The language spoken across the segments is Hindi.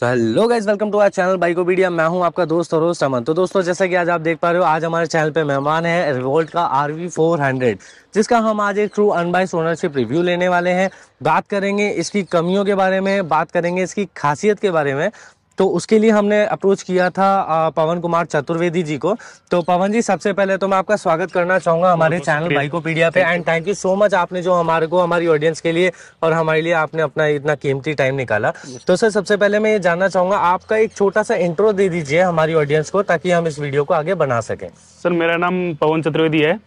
तो hello guys welcome to our channel Biko media मैं हूं आपका दोस्त और रोज अमन तो दोस्तों जैसा कि आज आप देख पा रहे हो आज हमारे चैनल पे मेहमान है रिवोल्ट का आर वी फोर हंड्रेड जिसका हम आज एक थ्रू अनबाइस ओनरशिप रिव्यू लेने वाले हैं बात करेंगे इसकी कमियों के बारे में बात करेंगे इसकी खासियत के बारे में तो उसके लिए हमने अप्रोच किया था पवन कुमार चतुर्वेदी जी को तो पवन जी सबसे पहले तो मैं आपका स्वागत करना चाहूंगा हमारे चैनल बाइकोपीडिया पे and thank you so much आपने जो हमारे को हमारी ऑडियंस के लिए और हमारे लिए आपने अपना इतना कीमती टाइम निकाला तो सर सबसे पहले मैं ये जानना चाहूंगा आपका एक छोटा सा इंट्रो दे दीजिए हमारी ऑडियंस को ताकि हम इस वीडियो को आगे बना सकें सर मेरा नाम पवन चतुर्वेदी है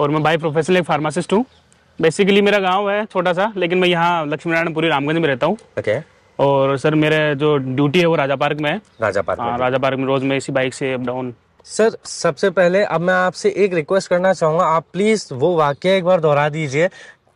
और मैं बाई प्रोफेशनल एक फार्मासिस्ट हूँ बेसिकली मेरा गाँव है छोटा सा लेकिन मैं यहाँ लक्ष्मी रामगंज में रहता हूँ okay. और सर मेरे जो ड्यूटी है वो राजा पार्क में है राजा पार्क आ, हाँ, राजा पार्क में रोज में इसी बाइक से अप डाउन सर सबसे पहले अब मैं आपसे एक रिक्वेस्ट करना चाहूंगा आप प्लीज़ वो वाक्य एक बार दोहरा दीजिए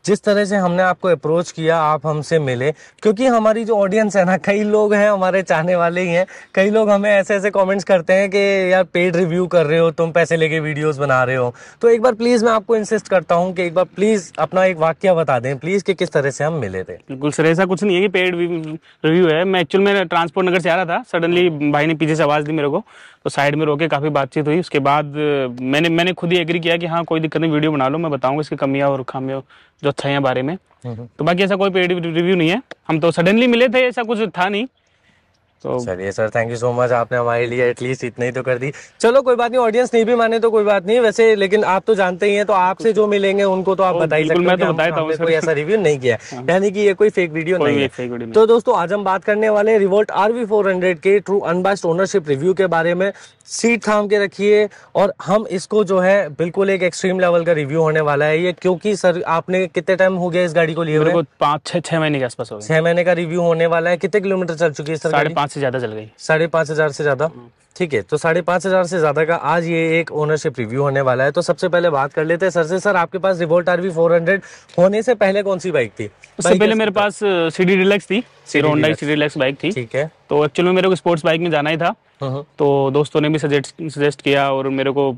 जिस तरह से हमने आपको अप्रोच किया आप हमसे मिले क्योंकि हमारी जो ऑडियंस है ना कई लोग हैं हमारे चाहने वाले ही हैं कई लोग हमें ऐसे ऐसे कमेंट्स करते हैं कि यार पेड रिव्यू कर रहे हो तुम पैसे लेके वीडियोस बना रहे हो तो एक बार प्लीज़ मैं आपको इंसिस्ट करता हूँ कि एक बार प्लीज़ अपना एक वाक्य बता दें प्लीज़ कि किस तरह से हम मिले थे बिल्कुल सर ऐसा कुछ नहीं है कि पेड रिव्यू है मैं एक्चुअल में ट्रांसपोर्ट नगर से आ रहा था सडनली भाई ने पीछे से आवाज़ दी मेरे को तो साइड में रोके काफ़ी बातचीत हुई उसके बाद मैंने मैंने खुद ही एग्री किया कि हाँ कोई दिक्कत नहीं वीडियो बना लो मैं बताऊँगा इसकी कमियाँ और खामियाँ जो है बारे में हम्म, हम्म। तो बाकी ऐसा कोई पेड रिव्यू नहीं है हम तो सडनली मिले थे ऐसा कुछ था नहीं तो चलिए sir thank you so much आपने हमारे लिए एटलीस्ट ही तो कर दी चलो कोई बात नहीं ऑडियंस नहीं भी माने तो कोई बात नहीं वैसे लेकिन आप तो जानते ही हैं तो आपसे जो मिलेंगे उनको तो आप बता ही सकते मैं तो बताया था कोई ऐसा रिव्यू नहीं किया हाँ। यानी कि ये कोई फेक वीडियो नहीं है तो दोस्तों आज हम बात करने वाले रिवोल्ट आर वी के ट्रू अनबास्ट ओनरशिप रिव्यू के बारे में सीट थाम के रखिए और हम इसको जो है बिल्कुल एक एक्सट्रीम लेवल का रिव्यू होने वाला है ये क्योंकि सर आपने कितने टाइम हो गया इस गाड़ी को लिए पाँच छह महीने के आसपास छह महीने का रिव्यू होने वाला है कितने किलोमीटर चल चुकी है सर साढ़े से ज्यादा चल गई साढ़े पांच हजार से ज्यादा हम्म। ठीक है तो साढ़े पांच हजार से ज्यादा का आज ये एक ओनरशिप रिव्यू होने वाला है तो सबसे पहले बात कर लेते हैं सर से सर आपके पास रिवोल्ट आरवी 400 होने से पहले कौन सी बाइक थी उससे पहले मेरे पास सीडी रिलैक्स थी होंडा सीडी रिलैक्स बाइक थी ठीक है तो एक्चुअली मेरे को स्पोर्ट्स बाइक में जाना ही था हाँ, हाँ। तो दोस्तों ने भी सजेस्ट किया और मेरे को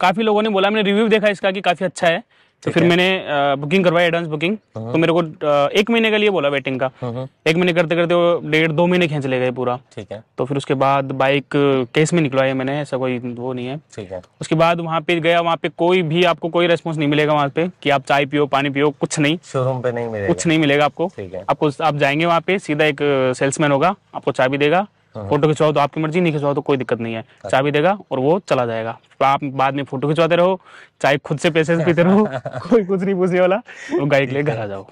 काफी लोगों ने बोला मैंने रिव्यू देखा इसका कि काफी अच्छा है तो फिर मैंने बुकिंग करवाई एडवांस बुकिंग तो हाँ। मेरे को एक महीने के लिए बोला वेटिंग का हाँ, हाँ। एक महीने करते करते वो डेढ़ दो महीने खींच ले गए पूरा ठीक है तो फिर उसके बाद बाइक केस में निकलवाई मैंने ऐसा कोई वो नहीं है ठीक है उसके बाद वहाँ पे गया वहाँ पे कोई भी आपको कोई रेस्पॉन्स नहीं मिलेगा वहाँ पे की आप चाय पियो पानी पियो कुछ नहीं शोरूम पे नहीं मिलेगा कुछ नहीं मिलेगा आपको आपको आप जाएंगे वहाँ पे सीधा एक सेल्समैन होगा आपको चाय भी देगा हाँ। फोटो खिंचवाओ तो आपकी मर्जी नहीं खिंचवाओ तो कोई दिक्कत नहीं है अच्छा। चाबी देगा और वो चला जाएगा आप बाद में फोटो खिंचवाते रहो चाहे खुद से पैसे पीते रहो कोई कुछ नहीं पूछने वाला वो गाइक ले घर आ जाओ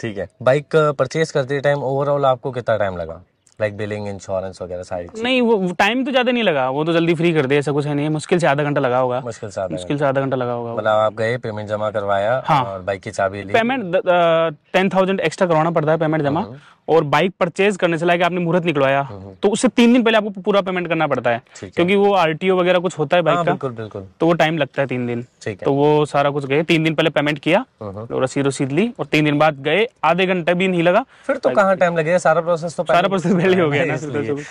ठीक है बाइक परचेज करते टाइम ओवरऑल आपको कितना टाइम लगा लाइक बिलिंग इंश्योरेंस वगैरह सारी नहीं वो टाइम तो ज्यादा नहीं लगा वो तो जल्दी फ्री कर दे ऐसा कुछ है नहीं मुश्किल से आधा घंटा लगा होगा मुश्किल से आधा मुश्किल से आधा घंटा लगा होगा मतलब आप गए पेमेंट जमा करवाया हाँ और बाइक की चाबी ली पेमेंट टेन थाउजेंड एक्स्ट्रा करवाना पड़ता है पेमेंट जमा हम्म। और बाइक परचेज करने से लायक आपने मुहूर्त निकलवाया हम्म। तो उससे तीन दिन पहले आपको पूरा पेमेंट करना पड़ता है क्योंकि वो आरटीओ वगैरह कुछ होता है बाइक हाँ, का बिल्कुल बिल्कुल तो वो टाइम लगता है तीन दिन तो वो सारा कुछ गए तीन दिन पहले पेमेंट किया हम्म। और रसीद रसीद ली और तीन दिन बाद गए आधे घंटे भी नहीं लगा फिर तो कहाँ टाइम लगेगा सारा प्रोसेस तो सारा प्रोसेस फाइनली हो गया ना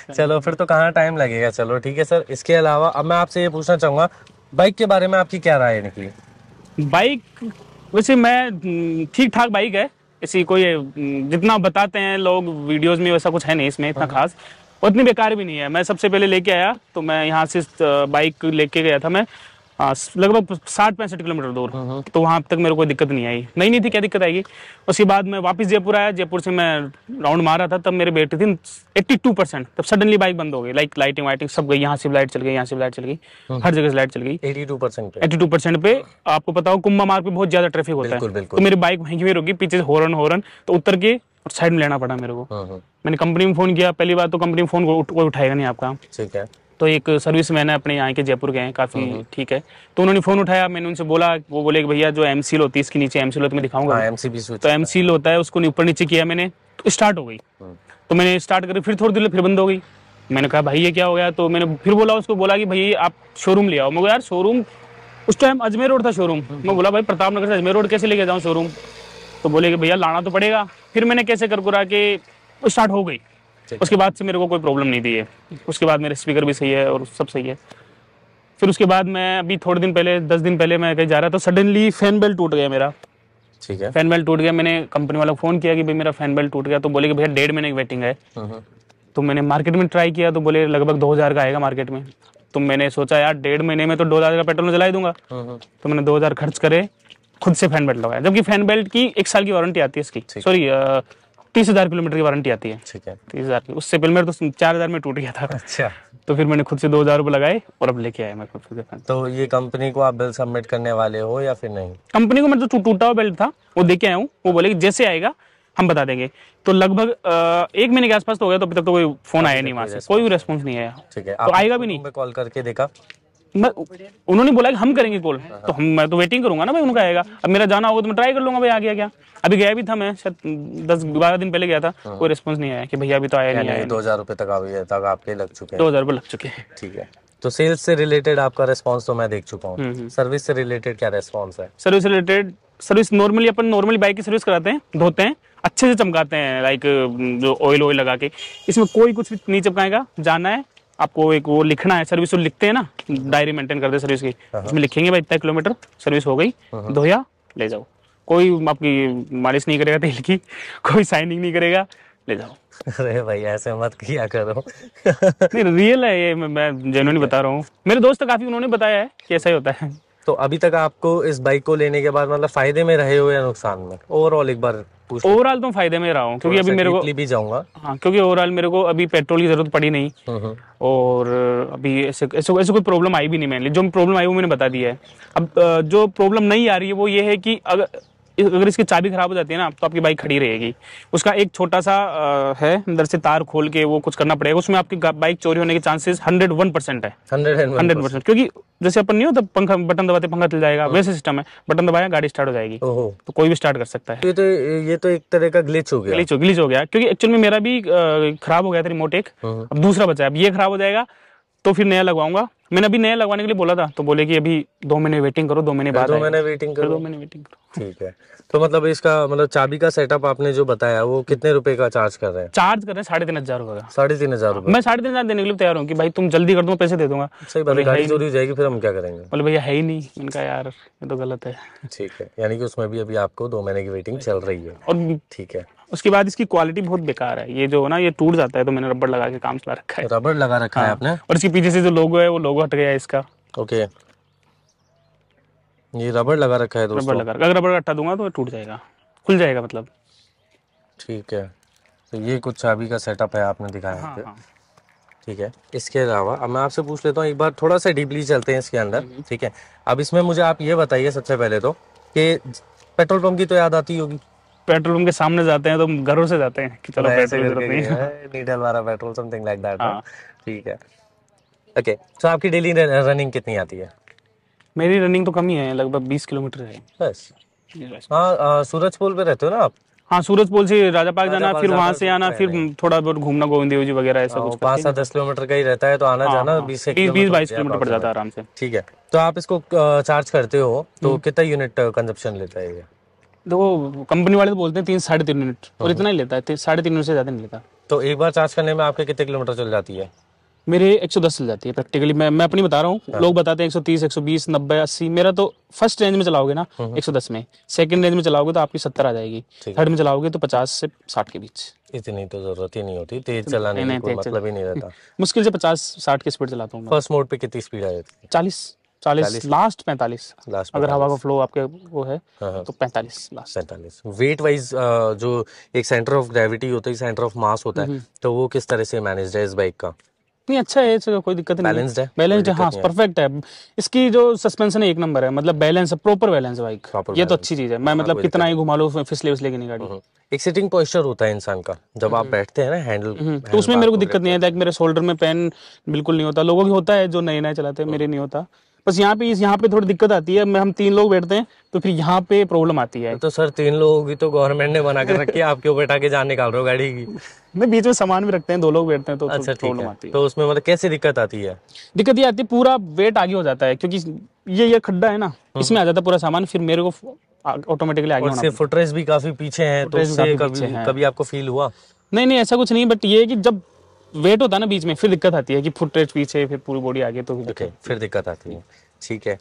तो चलो फिर तो कहाँ टाइम लगेगा चलो ठीक है सर इसके अलावा अब मैं आपसे ये पूछना चाहूंगा बाइक के बारे में आपकी क्या राय निकली बाइक वैसे मैं ठीक ठाक बाइक है ऐसी कोई जितना बताते हैं लोग वीडियोस में वैसा कुछ है नहीं इसमें इतना हाँ। खास उतनी बेकार भी नहीं है मैं सबसे पहले लेके आया तो मैं यहाँ से बाइक लेके गया था मैं हाँ, लगभग साठ पैंसठ किलोमीटर दूर हाँ, हाँ। तो वहां तक मेरे कोई दिक्कत नहीं आई नहीं नहीं थी क्या दिक्कत आएगी उसके बाद मैं वापस जयपुर आया जयपुर से मैं राउंड मारा था तब मेरे बैटरी थी एट्टी टू परसेंट तब सडनली बाइक बंद हो गई लाइक लाइटिंग वाइटिंग सब गई यहाँ से लाइट चल गई यहाँ से लाइट चल गई हर जगह से लाइट चल गई eighty two percent eighty two percent पे आपको पता हो कुंभा मार्ग पे बहुत ज्यादा ट्रैफिक होता है तो मेरी बाइक वहीं की रुकी पीछे हॉर्न हॉर्न तो उतर के और साइड में लेना पड़ा मेरे को मैंने कंपनी में फोन किया पहली बार तो कंपनी में फोन कोई उठाएगा नहीं आपका ठीक है तो एक सर्विस मैन है अपने यहाँ के जयपुर गए हैं काफी हम्म, हम्म। ठीक है तो उन्होंने फोन उठाया मैंने उनसे बोला वो बोले कि भैया जो एम सील होती है इसके नीचे एम सील होती मैं दिखाऊंगा हाँ, तो एम सील होता है उसको ऊपर नीचे किया मैंने तो स्टार्ट हो गई हम्म। तो मैंने स्टार्ट करी फिर थोड़ी देर फिर बंद हो गई मैंने कहा भाई ये क्या हो गया तो मैंने फिर बोला उसको बोला कि भाई आप शोरूम ले आओ मैं यार शोरूम उस टाइम अजमेर रोड था शोरूम मैं बोला भाई प्रताप नगर से अजमेर रोड कैसे लेके जाऊँ शोरूम तो बोले कि भैया लाना तो पड़ेगा फिर मैंने कैसे कर करा के स्टार्ट हो गई उसके बाद से मेरे को कोई प्रॉब्लम नहीं थी है उसके बाद मेरे स्पीकर भी सही है और सब सही है फिर उसके बाद मैं अभी थोड़े दिन पहले दस दिन पहले मैं कहीं जा रहा था सडनली फैन बेल्ट टूट गया मेरा ठीक है फैन बेल्ट टूट गया मैंने कंपनी वाला फोन किया कि भाई मेरा फैन बेल्ट टूट गया तो बोले कि भैया डेढ़ महीने की वेटिंग है हम्म, हम्म। तो मैंने मार्केट में ट्राई किया तो बोले लगभग दो हज़ार का आएगा मार्केट में तो मैंने सोचा यार डेढ़ महीने में तो दो हज़ार का पेट्रोल जला ही दूंगा हम्म, तो मैंने दो हज़ार खर्च करे खुद से फैन बेल्ट लगाया जबकि फैन बेल्ट की एक साल की वारंटी आती है इसकी सॉरी तीस हजार किलोमीटर की वारंटी आती है ठीक है तीस हजार की उससे पहले मेरे तो चार हजार में टूट गया था अच्छा तो फिर मैंने खुद से दो हजार रूपए लगाए और अब लेके आया मैं खुद से तो ये कंपनी को आप बिल सबमिट करने वाले हो या फिर नहीं कंपनी को तो टूटा हुआ बेल्ट था वो दे के आया हूँ वो बोले जैसे आएगा हम बता देंगे तो लगभग एक महीने के आसपास तो हो गया तो अभी तक तो कोई फोन आया नहीं वहाँ से कोई भी रेस्पॉन्स नहीं आया ठीक है तो आएगा भी नहीं कॉल करके देखा मैं उन्होंने बोला कि हम करेंगे कॉल तो हम मैं तो वेटिंग करूंगा ना भाई उनका आएगा अब मेरा जाना होगा तो मैं ट्राई कर लूंगा भाई आ गया क्या अभी गया भी था मैं शायद दस बारह दिन पहले गया था हाँ। कोई रिस्पॉन्स नहीं आया कि भैया अभी तो आया नहीं दो हजार रुपए तक आपके लग चुके हैं दो हजार रुपये लग चुके हैं ठीक है तो सेल्स से रिलेटेड आपका रेस्पॉन्स तो मैं देख चुका हूँ सर्विस हम्म, हम्म। से रिलेटेड क्या रिस्पॉन्स है सर्विस रिलेटेड सर्विस नॉर्मली अपन नॉर्मली बाइक की सर्विस कराते हैं धोते हैं अच्छे से चमकाते हैं लाइक जो ऑयल ऑयल लगा के इसमें कोई कुछ नहीं चमकाएगा जाना है आपको एक वो लिखना है सर्विस लिखते हैं ना डायरी मेंटेन करते सर्विस की हाँ, हाँ। उसमें लिखेंगे भाई इतना किलोमीटर सर्विस हो गई धोया हाँ, ले जाओ कोई आपकी मालिश नहीं करेगा तेल की कोई साइनिंग नहीं करेगा ले जाओ अरे भाई ऐसे मत किया करो नहीं रियल है ये मैं जेनुअन बता रहा हूँ मेरे दोस्त काफी उन्होंने बताया है कि ऐसा ही होता है तो अभी तक आपको इस बाइक को लेने के बाद मतलब फायदे में रहे हो या नुकसान में ओवरऑल एक बार ओवरऑल तो फायदे में रहा हूँ क्योंकि अभी मेरे को भी जाऊंगा हाँ क्योंकि ओवरऑल मेरे को अभी पेट्रोल की जरूरत पड़ी नहीं हम्म, हम्म। और अभी ऐसे ऐसे कोई प्रॉब्लम आई भी नहीं मैंने जो प्रॉब्लम आई वो मैंने बता दिया है अब जो प्रॉब्लम नहीं आ रही है वो ये है कि अगर अगर इसकी चाबी खराब हो जाती है ना तो आपकी बाइक खड़ी रहेगी उसका एक छोटा सा है अंदर से तार खोल के वो कुछ करना पड़ेगा उसमें आपकी बाइक चोरी होने के चांसेस हंड्रेड वन परसेंट है हंड्रेड परसेंट क्योंकि जैसे अपन नहीं हो तो पंखा बटन दबाते पंखा चल जाएगा हाँ। वैसे सिस्टम है बटन दबाया गाड़ी स्टार्ट हो जाएगी तो कोई भी स्टार्ट कर सकता है तो ये तो ये तो एक तरह का ग्लिच हो गया ग्लिच हो ग्लिच हो गया क्योंकि एक्चुअल में मेरा भी खराब हो गया था रिमोट एक हाँ। अब दूसरा बचा अब ये खराब हो जाएगा तो फिर नया लगवाऊंगा मैंने अभी नया लगवाने के लिए बोला था तो बोले कि अभी दो महीने वेटिंग करो दो महीने बाद दो महीने वेटिंग करो दो महीने वेटिंग करो ठीक है तो मतलब इसका मतलब चाबी का सेटअप आपने जो बताया वो कितने रुपए का चार्ज कर रहे हैं चार्ज कर रहे हैं साढ़े तीन हजार रुपए का साढ़े तीन हजार रुपए मैं साढ़े तीन हजार देने के लिए तैयार हूँ कि भाई तुम जल्दी कर दो पैसे दे दूंगा सही बात गाड़ी चोरी हो जाएगी फिर हम क्या करेंगे बोले भैया है ही नहीं इनका यार ये तो गलत है ठीक है यानी कि उसमें भी अभी आपको दो महीने की वेटिंग चल रही है और ठीक है उसके बाद इसकी क्वालिटी बहुत बेकार है ये जो ना ये टूट जाता है तो मैंने रबड़ लगा के काम चला रखा है रबड़ लगा रखा है हाँ। आपने और इसके पीछे से जो लोगो है वो लोग भाव घट गया इसका ओके ये रबड़ लगा रखा है दोस्तों रबड़ लगा अगर रबड़ हटा दूंगा तो टूट जाएगा खुल जाएगा मतलब ठीक है तो ये कुछ चाबी का सेटअप है आपने दिखाया हाँ, हाँ। ठीक है इसके अलावा अब मैं आपसे पूछ लेता हूँ एक बार थोड़ा सा डीपली चलते हैं इसके अंदर हम्म। ठीक है अब इसमें मुझे आप ये बताइए सबसे पहले तो कि पेट्रोल पंप की तो याद आती होगी पेट्रोल पंप के सामने जाते हैं तो घरों से जाते हैं कि चलो पेट्रोल नहीं डलवा रहा पेट्रोल समथिंग लाइक दैट ठीक है ओके तो आपकी डेली रनिंग कितनी आती है मेरी रनिंग तो कम ही है लगभग बीस किलोमीटर है बस हाँ सूरज पोल पे रहते हो ना आप हाँ सूरज पोल से राजा पार्क जाना फिर वहाँ से आना फिर थोड़ा बहुत घूमना गोविंद देव जी वगैरह ऐसा हाँ, कुछ पाँच सात दस किलोमीटर का ही रहता है तो आना जाना हाँ, बीस बीस तो बाईस किलोमीटर पड़ जाता है आराम से ठीक है तो आप इसको चार्ज करते हो तो हम्म। कितना यूनिट कंजप्शन लेता है ये देखो कंपनी वाले तो बोलते हैं तीन साढ़े तीन यूनिट और हम्म। इतना ही लेता है साढ़े तीन यूनिट से ज्यादा नहीं लेता तो एक बार चार्ज करने में आपके कितने किलोमीटर चल जाती है मेरे 110 चल जाती है प्रैक्टिकली मैं मैं अपनी बता रहा हूँ हाँ। लोग बताते हैं 130 120 90 80 मेरा तो फर्स्ट रेंज में चलाओगे ना 110 हाँ, हाँ। में सेकंड रेंज में चलाओगे तो आपकी 70 आ जाएगी थर्ड में चलाओगे तो 50 से 60 के बीच इतनी तो जरूरत ही नहीं होती तेज चलाने नहीं, मतलब ही नहीं रहता मुश्किल से 50 60 की स्पीड चलाता हूँ फर्स्ट मोड पे कितनी स्पीड आ जाती है चालीस चालीस लास्ट पैंतालीस अगर हवा का फ्लो आपके वो है हाँ, तो पैंतालीस लास्ट पैंतालीस वेट वाइज जो एक सेंटर ऑफ ग्रेविटी होता है सेंटर ऑफ मास होता है हम्म, हम्म। तो वो किस तरह से मैनेज है इस बाइक का नहीं अच्छा है इसका कोई दिक्कत नहीं बैलेंस्ड है बैलेंस्ड है हाँ परफेक्ट है इसकी जो सस्पेंशन है एक नंबर है मतलब बैलेंस है प्रॉपर बैलेंस है बाइक ये तो अच्छी चीज है मैं हाँ, मतलब कितना ही घुमा लो फिसले फिसले की नहीं गाड़ी हम्म, हम्म। एक सिटिंग पोस्चर होता है इंसान का जब आप हम्म। बैठते हैं ना हैंडल तो उसमें मेरे को दिक्कत नहीं है लाइक मेरे शोल्डर में पेन बिल्कुल नहीं होता लोगों की होता है जो नए नए चलाते हैं मेरे नहीं होता बस यहाँ पे इस यहाँ पे थोड़ी दिक्कत आती है हम तीन लोग बैठते हैं तो फिर यहाँ पे प्रॉब्लम आती है तो सर तीन लोगों की तो गवर्नमेंट ने बना कर रखी है आप क्यों बैठा के जान निकाल रहे हो गाड़ी की नहीं बीच में सामान भी रखते हैं दो लोग बैठते हैं तो अच्छा प्रॉब्लम आती है तो उसमें मतलब कैसे दिक्कत आती है दिक्कत ये आती है पूरा वेट आगे हो जाता है क्योंकि ये ये खड्डा है ना हम्म। इसमें आ जाता है पूरा सामान फिर मेरे को ऑटोमेटिकली आगे होना फुटरेज भी काफी पीछे है तो कभी आपको फील हुआ नहीं नहीं ऐसा कुछ नहीं बट ये कि जब वेट होता है ना बीच में फिर दिक्कत आती है कि फुटरेज पीछे फिर पूरी बॉडी आगे तो भी दिक्कत फिर दिक्कत आती है ठीक है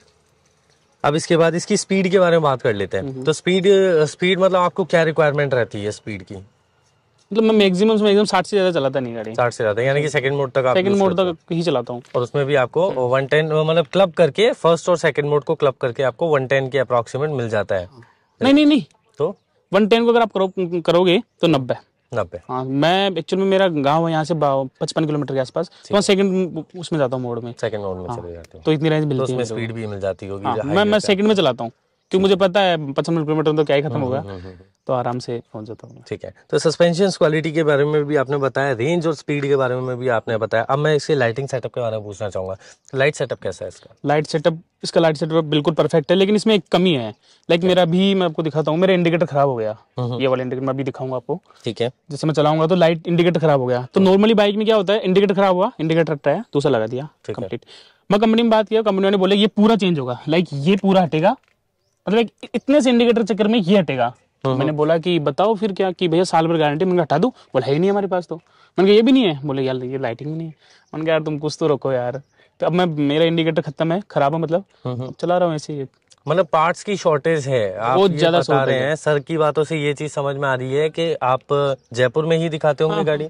अब इसके बाद इसकी स्पीड के बारे में बात कर लेते हैं तो स्पीड स्पीड मतलब आपको क्या रिक्वायरमेंट रहती है स्पीड की मतलब मैं मैक्सिमम से मैक्सिमम 60 से ज्यादा चलाता नहीं गाड़ी 60 से ज्यादा यानी कि सेकंड मोड तक सेकंड मोड तक ही चलाता हूँ और उसमें भी आपको 110 हम्म। मतलब क्लब करके फर्स्ट और सेकंड मोड को क्लब करके आपको 110 के अप्रोक्सीमेट मिल जाता है हाँ। नहीं नहीं नहीं तो 110 को अगर आप करोगे तो 90 नब्बे हाँ मैं एक्चुअली में मेरा गांव है यहाँ से पचपन किलोमीटर के आसपास तो सेकंड उसमें जाता हूँ मोड में सेकंड मोड में हाँ, चले जाते हो तो इतनी रेंज मिलती तो है स्पीड भी मिल जाती होगी हाँ, मैं मैं सेकंड में चलाता हूँ क्योंकि मुझे पता है पचपन किलोमीटर में तो क्या ही खत्म हाँ, होगा हाँ, हाँ, तो आराम से पहुंच जाता हूँ ठीक है तो सस्पेंशन क्वालिटी के बारे में भी आपने बताया रेंज और स्पीड के बारे में भी आपने बताया अब मैं इसे लाइटिंग सेटअप के बारे में पूछना चाहूंगा लाइट सेटअप कैसा है इसका लाइट सेटअप इसका लाइट सेटअप बिल्कुल परफेक्ट है लेकिन इसमें एक कमी है लाइक like मेरा भी मैं आपको दिखाता हूँ मेरा इंडिकेटर खराब हो गया हम्म, हम्म। ये वाला इंडिकेटर मैं भी दिखाऊंगा आपको ठीक है जैसे मैं चलाऊंगा तो लाइट इंडिकेटर खराब हो गया तो नॉर्मली हम्म। बाइक में क्या होता है इंडिकेटर खराब हुआ इंडिकेटर रखता है दूसरा तो लगा दिया कंप्लीट मैं कंपनी में बात किया कंपनी ने बोले ये पूरा चेंज होगा लाइक ये पूरा हटेगा मतलब इतने से इंडिकेटर चक्कर में ये हटेगा हाँ, हाँ। मैंने बोला कि बताओ फिर क्या कि भैया साल भर गारंटी मैंने हटा दूँ बोला है नहीं हमारे पास तो मैंने कहा ये भी नहीं है बोले यार ये लाइटिंग भी नहीं है मैंने कहा यार तुम कुछ तो रखो यार तो अब मैं मेरा इंडिकेटर खत्म है खराब है मतलब हाँ, चला रहा हूँ ऐसे मतलब पार्ट्स की शॉर्टेज है आप बहुत ज्यादा बता रहे हैं सर की बातों से ये चीज समझ में आ रही है कि आप जयपुर में ही दिखाते होंगे गाड़ी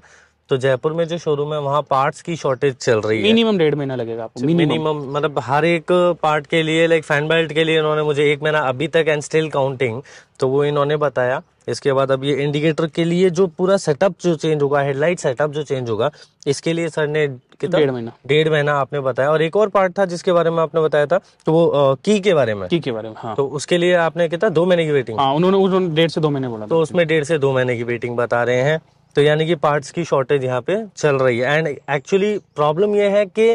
तो जयपुर में जो शोरूम है वहाँ पार्ट्स की शॉर्टेज चल रही है मिनिमम डेढ़ महीना लगेगा आपको मिनिमम अच्छा, मतलब हर एक पार्ट के लिए लाइक फैन बेल्ट के लिए इन्होंने मुझे एक महीना अभी तक एंड स्टिल काउंटिंग तो वो इन्होंने बताया इसके बाद अब ये इंडिकेटर के लिए जो पूरा सेटअप जो चेंज होगा हेडलाइट सेटअप जो चेंज होगा इसके लिए सर ने कितना डेढ़ महीना डेढ़ महीना आपने बताया और एक और पार्ट था जिसके बारे में आपने बताया था तो वो आ, की के बारे में की के बारे में हाँ। तो उसके लिए आपने कितना दो महीने की वेटिंग हाँ, उन्होंने उन्होंने डेढ़ से दो महीने बोला तो उसमें डेढ़ से दो महीने की वेटिंग बता रहे हैं तो यानी कि पार्ट्स की शॉर्टेज यहाँ पे चल रही है एंड एक्चुअली प्रॉब्लम यह है कि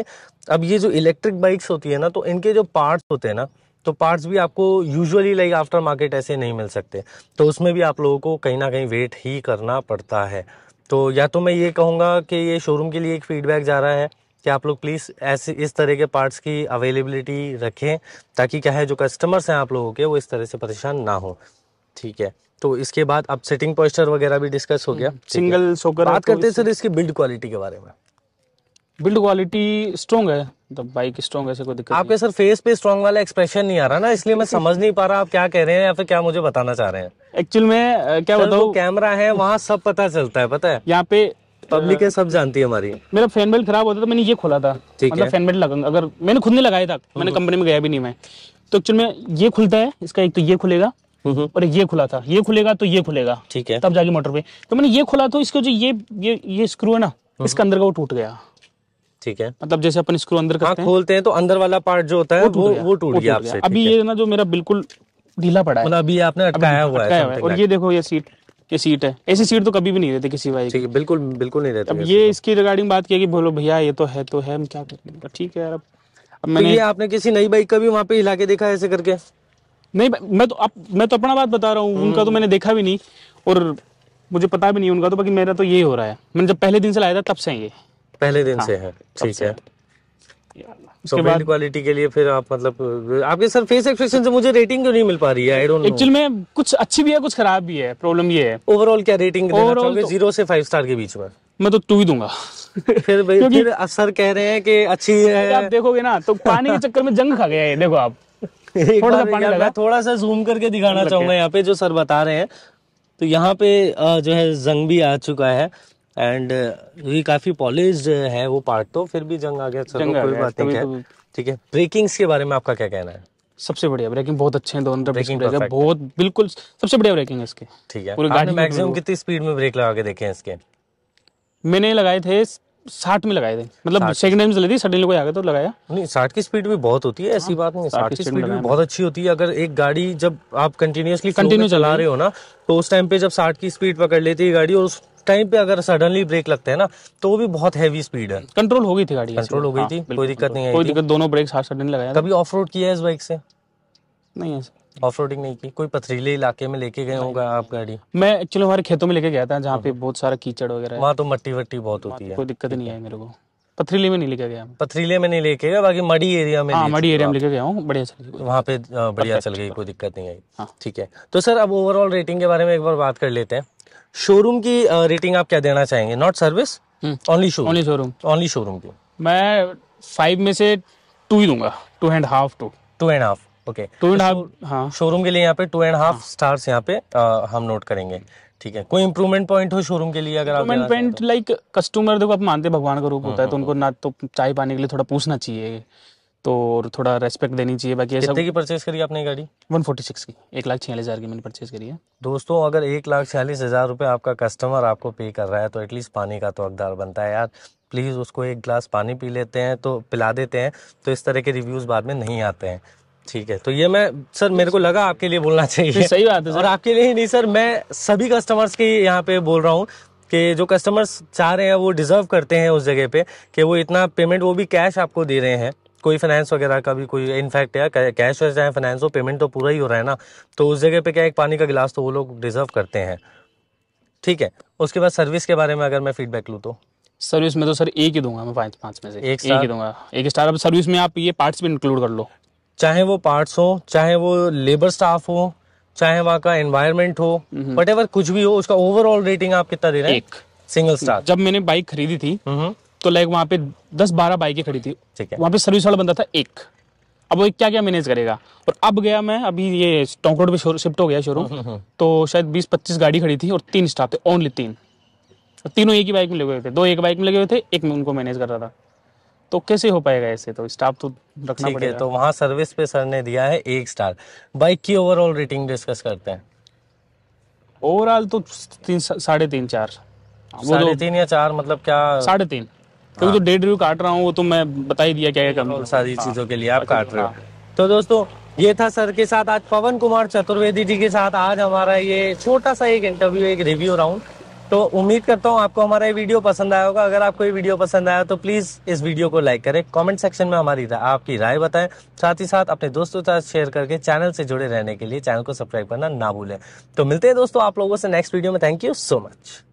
अब ये जो इलेक्ट्रिक बाइक्स होती है ना तो इनके जो पार्ट्स होते हैं ना तो पार्ट्स भी आपको यूजुअली लाइक आफ्टर मार्केट ऐसे नहीं मिल सकते तो उसमें भी आप लोगों को कहीं ना कहीं वेट ही करना पड़ता है तो या तो मैं ये कहूँगा कि ये शोरूम के लिए एक फीडबैक जा रहा है कि आप लोग प्लीज़ ऐसे इस तरह के पार्ट्स की अवेलेबिलिटी रखें ताकि क्या है जो कस्टमर्स हैं आप लोगों के वो इस तरह से परेशान ना हो ठीक है तो इसके बाद अब सेटिंग पॉइस्चर वगैरह भी डिस्कस हो गया सिंगल हम्म, सोकर बात करते हैं सर इसकी बिल्ड क्वालिटी के बारे में बिल्ड क्वालिटी स्ट्रॉन्ग है तो बाइक स्ट्रॉन्ग ऐसे कोई दिक्कत आपके सर फेस पे स्ट्रॉन्ग वाला एक्सप्रेशन नहीं आ रहा ना इसलिए मैं समझ नहीं पा रहा आप क्या कह रहे हैं या फिर क्या मुझे बताना चाह रहे हैं एक्चुअल में क्या बताऊँ कैमरा है वहाँ सब पता चलता है पता है यहाँ पे पब्लिक है सब जानती है हमारी मेरा फैन बेल्ट खराब होता था मैंने ये खोला था ठीक मतलब फैन बेल्ट लगा अगर मैंने खुद नहीं लगाया था मैंने कंपनी हम्म। में गया भी नहीं मैं तो एक्चुअल में ये खुलता है इसका एक तो ये खुलेगा हम्म। और ये खुला था ये खुलेगा तो ये खुलेगा ठीक है तब जाके मोटर पे तो मैंने ये खुला तो इसको जो ये ये ये स्क्रू है ना हम्म। इसका अंदर का वो टूट गया ठीक है मतलब जैसे अपन स्क्रू अंदर का हाँ, खोलते हैं तो अंदर वाला पार्ट जो होता है वो वो टूट गया आपसे अभी ये ना जो मेरा बिल्कुल ढीला पड़ा है मतलब अभी आपने अटकाया हुआ है और ये देखो ये सीट ये सीट है ऐसी सीट तो कभी भी नहीं रहती किसी भाई बिल्कुल बिल्कुल नहीं रहती अब ये इसकी रिगार्डिंग बात की कि बोलो भैया ये तो है तो है हम क्या करें ठीक है यार अब तो मैंने ये आपने किसी नई बाइक का भी वहाँ पे हिला के देखा ऐसे करके नहीं मैं तो आप मैं तो अपना बात बता रहा हूँ उनका तो हम्म। मैंने देखा भी नहीं और मुझे पता भी नहीं उनका तो बाकी मेरा तो यही हो रहा है मैंने जब पहले दिन से लाया था तब से ये पहले दिन हाँ, से है ठीक है सो so, बिल्ड क्वालिटी के लिए फिर आप मतलब आपके सर फेस एक्सप्रेशन से मुझे रेटिंग क्यों नहीं मिल पा रही है आई डोंट नो एक्चुअली में कुछ अच्छी भी है कुछ खराब भी है प्रॉब्लम ये है ओवरऑल क्या रेटिंग देना चाहोगे जीरो तो- से फाइव स्टार के बीच में मैं तो टू ही दूंगा फिर फिर सर कह रहे हैं कि अच्छी है आप देखोगे ना तो पानी के चक्कर में जंग खा गया है देखो आप थोड़ा सा पानी लगा थोड़ा सा जूम करके दिखाना चाहूंगा यहाँ पे जो सर बता रहे हैं तो यहाँ पे जो है जंग भी आ चुका है एंड ये काफी पॉलिश है वो पार्ट तो फिर भी जंग आ गया चलो कोई बात नहीं तो- ठीक है ब्रेकिंग्स के बारे में आपका क्या कहना है सबसे बढ़िया ब्रेकिंग बहुत अच्छे हैं दोनों ब्रेकिंग बहुत बिल्कुल सबसे बढ़िया ब्रेकिंग है इसके ठीक है पूरी गाड़ी मैक्सिमम कितनी स्पीड में ब्रेक लगा के देखे हैं इसके मैंने लगाए थे साठ में लगाए थे मतलब सेकंड टाइम चली थी सडनली कोई आ गया तो लगाया नहीं साठ की स्पीड भी बहुत होती है ऐसी हाँ, बात नहीं साठ की स्पीड भी बहुत अच्छी होती है अगर एक गाड़ी जब आप कंटिन्यूसली कंटिन्यू चला रहे हो ना तो उस टाइम पे जब साठ की स्पीड पकड़ लेती है गाड़ी और उस टाइम पे अगर सडनली ब्रेक लगते हैं ना तो वो भी बहुत हैवी स्पीड है कंट्रोल हो गई थी गाड़ी कंट्रोल हो गई थी हाँ, कोई दिक्कत नहीं है कोई दिक्कत दोनों ब्रेक साथ सडनली लगाया कभी ऑफ रोड किया है इस बाइक से नहीं है ऑफ hmm. नहीं की कोई पथरीले इलाके में लेके गए होगा आप गाड़ी मैं एक्चुअली हमारे खेतों में लेके गया था जहाँ पे hmm. बहुत सारा कीचड़ वगैरह वहाँ तो मट्टी वट्टी बहुत होती है कोई दिक्कत नहीं आई मेरे को पथरीले में नहीं लेके गया पथरीले में नहीं लेके गया बाकी मडी एरिया में हाँ, मडी एरिया में लेके गया हूँ बढ़िया चल गई वहाँ पे बढ़िया चल गई कोई दिक्कत नहीं आई हाँ। ठीक है तो सर अब ओवरऑल रेटिंग के बारे में एक बार बात कर लेते हैं शोरूम की रेटिंग आप क्या देना चाहेंगे not service only showroom only showroom only showroom की मैं फाइव में से टू ही दूंगा two and half two two and half okay two and half हाँ शोरूम के लिए यहाँ पे टू एंड हाफ स्टार्स यहाँ पे हम नोट करेंगे ठीक है कोई इम्प्रूवमेंट पॉइंट हो शोरूम के लिए अगर आप पॉइंट लाइक कस्टमर देखो आप मानते भगवान का रूप होता है हम्म, तो उनको हम्म, ना तो चाय पाने के लिए थोड़ा पूछना चाहिए तो और थोड़ा रेस्पेक्ट देनी चाहिए बाकी कितने की परचेज करी आपने गाड़ी 146 की एक लाख छियालीस हज़ार की मैंने परचेज करी है दोस्तों अगर एक लाख छियालीस हज़ार रुपये आपका कस्टमर आपको पे कर रहा है तो एटलीस्ट पानी का तो हकदार बनता है यार प्लीज़ उसको एक गिलास पानी पी लेते हैं तो पिला देते हैं तो इस तरह के रिव्यूज़ बाद में नहीं आते हैं ठीक है तो ये मैं सर मेरे को लगा आपके लिए बोलना चाहिए सही बात है और आपके लिए ही नहीं सर मैं सभी कस्टमर्स की यहाँ पे बोल रहा हूँ कि जो कस्टमर्स चाह रहे हैं वो डिज़र्व करते हैं उस जगह पे कि वो इतना पेमेंट वो भी कैश आपको दे रहे हैं कोई फाइनेंस वगैरह का भी कोई इनफैक्ट या कैश हो चाहे फाइनेंस हो पेमेंट तो पूरा ही हो रहा है ना तो उस जगह पे क्या एक पानी का गिलास तो वो लोग डिज़र्व करते हैं ठीक है उसके बाद सर्विस के बारे में अगर मैं फीडबैक लूँ तो सर्विस में तो सर एक ही दूंगा मैं पाँच पाँच में से एक, एक ही दूंगा एक स्टार अब सर्विस में आप ये पार्ट्स भी इंक्लूड कर लो चाहे वो पार्ट्स हो चाहे वो लेबर स्टाफ हो चाहे वहाँ का एनवायरमेंट हो वट हम्म। एवर कुछ भी हो उसका ओवरऑल रेटिंग आप कितना दे रहे हैं सिंगल स्टार जब मैंने बाइक खरीदी थी हम्म। तो लाइक वहाँ पे दस बारह बाइकें खड़ी थी ठीक है वहाँ पे सर्विस वाला बंदा था एक अब वो क्या क्या मैनेज करेगा और अब गया मैं अभी ये टोंक रोड पे शिफ्ट हो गया शोरूम हम्म, तो शायद बीस पच्चीस गाड़ी खड़ी थी और तीन स्टाफ थे ओनली तीन तो तीनों एक ही बाइक में लगे हुए थे दो एक बाइक में लगे हुए थे एक में उनको मैनेज कर रहा था तो कैसे हो पाएगा ऐसे तो स्टाफ तो रखना पड़ेगा तो वहाँ सर्विस पे सर ने दिया है एक स्टार बाइक की ओवरऑल रेटिंग डिस्कस करते हैं ओवरऑल तो तीन साढ़े तीन चार हाँ, साढ़े तीन या चार मतलब क्या साढ़े तीन क्योंकि जो हाँ। तो डेढ़ रिव्यू काट रहा हूँ वो तो मैं बता ही दिया क्या क्या कम सारी हाँ। चीजों के लिए आप अच्छा, काट रहे हो तो दोस्तों ये था सर के साथ आज पवन कुमार चतुर्वेदी जी के साथ आज हमारा ये छोटा सा एक इंटरव्यू एक रिव्यू राउंड तो उम्मीद करता हूँ आपको हमारा ये वीडियो पसंद आया होगा अगर आपको ये वीडियो पसंद आया तो प्लीज़ इस वीडियो को लाइक करें कमेंट सेक्शन में हमारी रा, आपकी राय बताएं साथ ही साथ अपने दोस्तों के साथ शेयर करके चैनल से जुड़े रहने के लिए चैनल को सब्सक्राइब करना ना भूलें तो मिलते हैं दोस्तों आप लोगों से नेक्स्ट वीडियो में थैंक यू सो मच